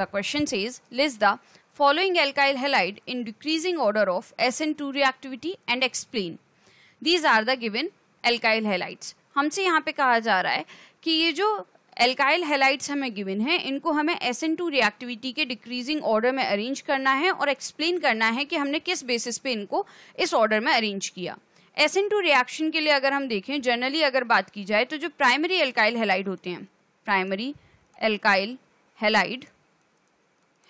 The question says, list the following alkyl halide in decreasing order of SN2 reactivity and explain. These are the given alkyl halides. हमसे यहाँ पे कहा जा रहा है कि ये जो एल्काइल हेलाइट्स हमें गिवन है इनको हमें एस एन टू रिएक्टिविटी के डिक्रीजिंग ऑर्डर में अरेंज करना है और एक्सप्लेन करना है कि हमने किस बेसिस पे इनको इस ऑर्डर में अरेंज किया एस एन टू रिएक्शन के लिए अगर हम देखें जनरली अगर बात की जाए तो जो प्राइमरी एल्काइल हेलाइड होते हैं प्राइमरी एल्काइल हेलाइड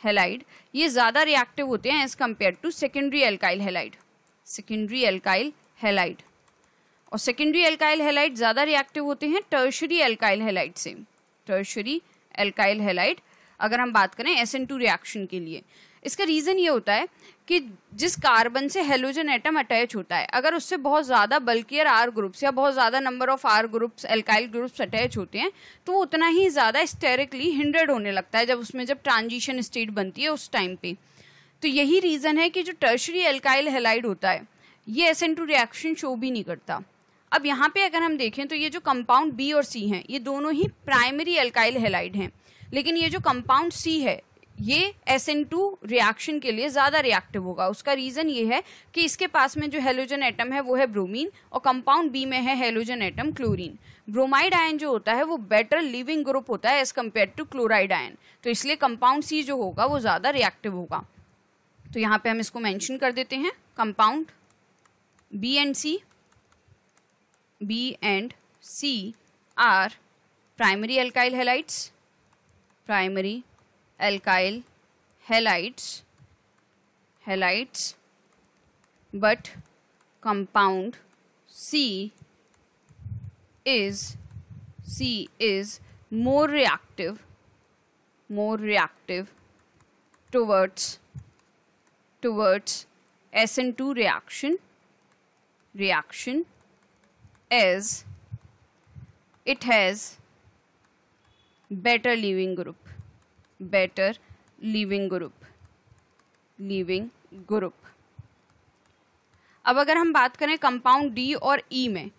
हेलाइड ये ज़्यादा रिएक्टिव होते हैं as compared to secondary alkyl halide secondary alkyl halide और सेकेंडरी एल्काइल हेलाइट ज़्यादा रिएक्टिव होते हैं टर्शरी एल्काइल हेलाइट से टर्शरी एल्काइल हेलाइट अगर हम बात करें एस रिएक्शन के लिए इसका रीज़न ये होता है कि जिस कार्बन से हेलोजन एटम अटैच होता है अगर उससे बहुत ज़्यादा बल्कियर आर ग्रुप्स या बहुत ज़्यादा number of R groups alkyl groups attach होते हैं तो वो उतना ही ज़्यादा स्टेरिकली हिंड्रेड होने लगता है जब उसमें जब ट्रांजिशन स्टेट बनती है उस टाइम पे तो यही रीज़न है कि जो टर्शरी एल्काइल हेलाइड होता है ये एस रिएक्शन शो भी नहीं करता अब यहाँ पे अगर हम देखें तो ये जो कंपाउंड बी और सी हैं ये दोनों ही प्राइमरी एल्काइल हेलाइड हैं लेकिन ये जो कंपाउंड सी है ये एस एन टू रिएक्शन के लिए ज़्यादा रिएक्टिव होगा उसका रीज़न ये है कि इसके पास में जो हेलोजन एटम है वो है ब्रोमीन और कंपाउंड बी में है halogen atom chlorine bromide ion जो होता है वो बेटर लिविंग ग्रुप होता है as compared to chloride ion तो इसलिए कंपाउंड सी जो होगा वो ज़्यादा रिएक्टिव होगा तो यहाँ पे हम इसको मैंशन कर देते हैं compound B and C B and C are primary alkyl halides primary alkyl halides halides but compound C is C is more reactive more reactive towards towards SN2 reaction reaction as it has better leaving group better leaving group leaving group अब अगर हम बात करें compound D और ई e में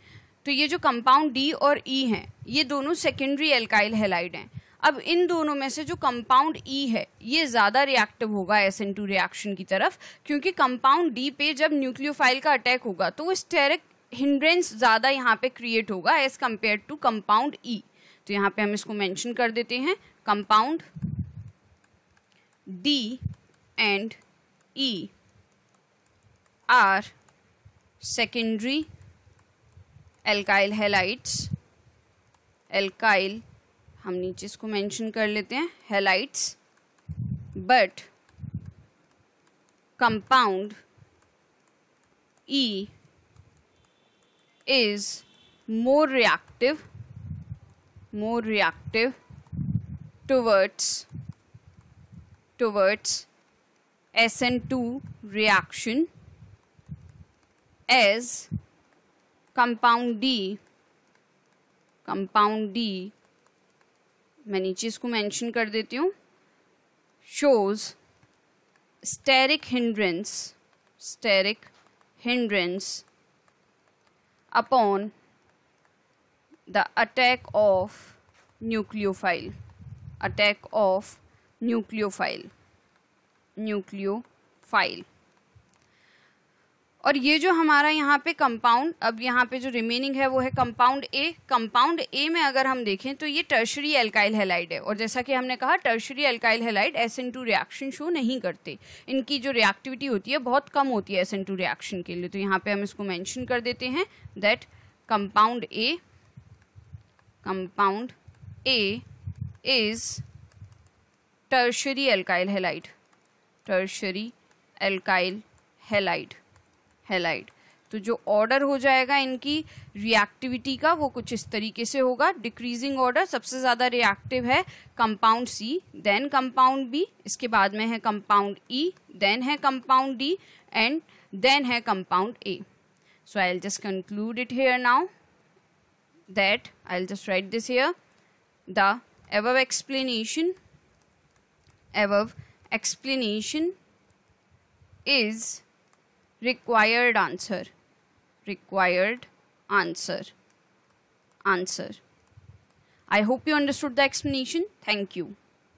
तो ये जो कंपाउंड डी और ई e हैं ये दोनों सेकेंडरी एल्काइल हेलाइड हैं अब इन दोनों में से जो कंपाउंड ई e है ये ज़्यादा रिएक्टिव होगा एस एन टू रिएक्शन की तरफ क्योंकि कंपाउंड डी पे जब न्यूक्लियोफाइल का अटैक होगा तो स्टेरिक हिंड्रेंस ज़्यादा यहाँ पे क्रिएट होगा as compared to compound E तो यहाँ पे हम इसको मेंशन कर देते हैं compound D and E are secondary alkyl halides alkyl हम नीचे इसको मेंशन कर लेते हैं halides but compound E is more reactive more reactive towards towards SN2 reaction as compound D compound D मैं नीचे इसको मेंशन कर देती हूँ shows steric hindrance steric hindrance upon the attack of nucleophile attack of nucleophile nucleophile और ये जो हमारा यहाँ पे कंपाउंड अब यहाँ पे जो रिमेनिंग है वो है कंपाउंड ए कंपाउंड ए में अगर हम देखें तो ये टर्शरी एल्काइल हेलाइड है और जैसा कि हमने कहा tertiary alkyl halide S N two reaction show नहीं करते इनकी जो रिएक्टिविटी होती है बहुत कम होती है एस एन टू रिएक्शन के लिए तो यहाँ पे हम इसको मैंशन कर देते हैं that compound A compound A is tertiary alkyl halide tertiary alkyl halide halide तो जो ऑर्डर हो जाएगा इनकी रिएक्टिविटी का वो कुछ इस तरीके से होगा डिक्रीजिंग ऑर्डर सबसे ज़्यादा रिएक्टिव है compound C then compound B इसके बाद में है कंपाउंड ई देन है कंपाउंड डी एंड देन है compound A so I just conclude it here now that I'll just write this here the above explanation above explanation is required answer required answer answer I hope you understood the explanation thank you